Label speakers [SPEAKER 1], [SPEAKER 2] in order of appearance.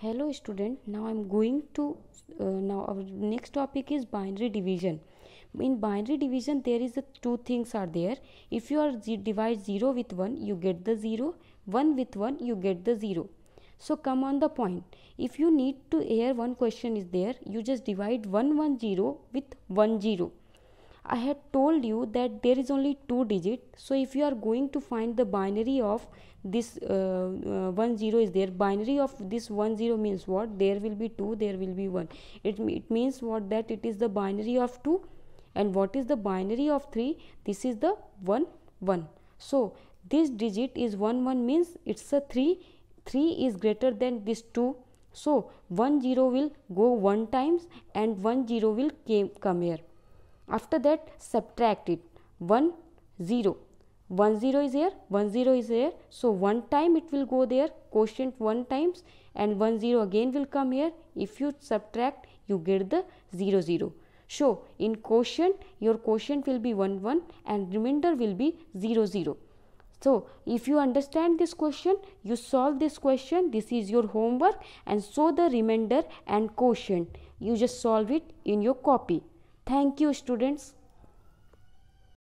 [SPEAKER 1] hello student now i'm going to uh, now our next topic is binary division in binary division there is a two things are there if you are divide 0 with 1 you get the 0 1 with 1 you get the 0 so come on the point if you need to air one question is there you just divide 1 1 0 with 1 0 I had told you that there is only two digit so if you are going to find the binary of this uh, uh, one zero is there binary of this one zero means what there will be two there will be one it, it means what that it is the binary of two and what is the binary of three this is the one one so this digit is one one means it's a three three is greater than this two so one zero will go one times and one zero will came, come here after that subtract it 1 0 1 0 is here 1 0 is here so one time it will go there quotient one times and 1 0 again will come here if you subtract you get the 0 0 so in quotient your quotient will be 1 1 and remainder will be 0 0 so if you understand this question you solve this question this is your homework and so the remainder and quotient you just solve it in your copy Thank you students.